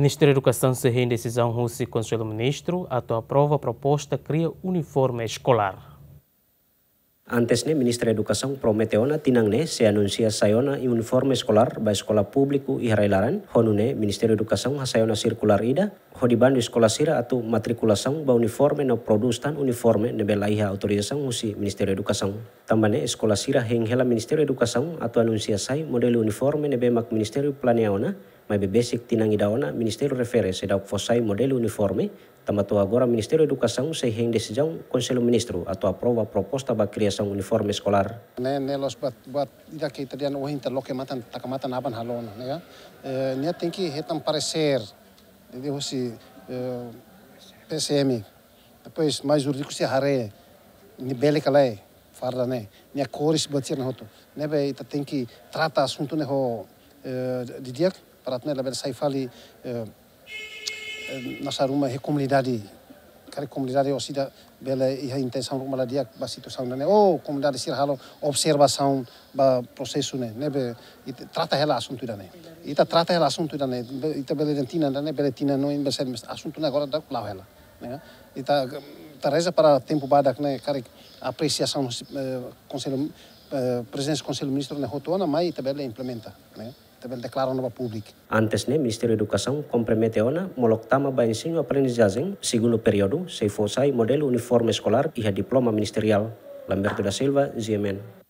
Ministério da Educação se em decisão russa e Conselho Ministro, a tua prova proposta cria uniforme escolar. Antes o né, Ministério da Educação prometeu na tinang né, se anuncia sayo na uniforme escolar a escola pública e harailaran O né, Ministério da Educação hasayo na circular ida hodiban di escola sira atu matriculação ba uniforme na produstan uniforme ne bela iha autorização husi Ministério da Educação. Tamba ne escola sira relação Ministério da Educação atu anuncia sai modelo uniforme ne be Ministério planeona mai bebesik tinangi na Ministério refere se dau fossai modelo uniforme, tamato agora Ministério da Educação se rende decisão Conselho Ministro a aprova a proposta para criação uniforme escolar. né ne los bat bat ida que italiano o hinta loke matan takamatan aban halona, né? Eh, ne tem que retam parecer eh, de hoje PCM. Depois mais jurídico se hare ni bele kalai farda né. Ne a cores batir na hoto. né be ita tem que trata assunto né ho eh, de dia para a bela Saifali nasar uma comunidade care é comunidade o sida bela e a intenção uma ladia a situação né ou comunidade sir halo observação ba processo né né trata ela assunto ida né ita trata ela assunto ida né ita bela dentina né bela tina não é mas assunto né agora da plau ela né ita tareza para tempo badak né care apreciação eh, conselho eh, presença do conselho ministro né rotona mas ita bela implementa né tabel declarano va public. Antes ne Ministério da Educação comprometeu na moloctama ba ensino aprendizagem segundo período se fosse modelo uniforme escolar e a diploma ministerial. Lamberto da Silva, GMN.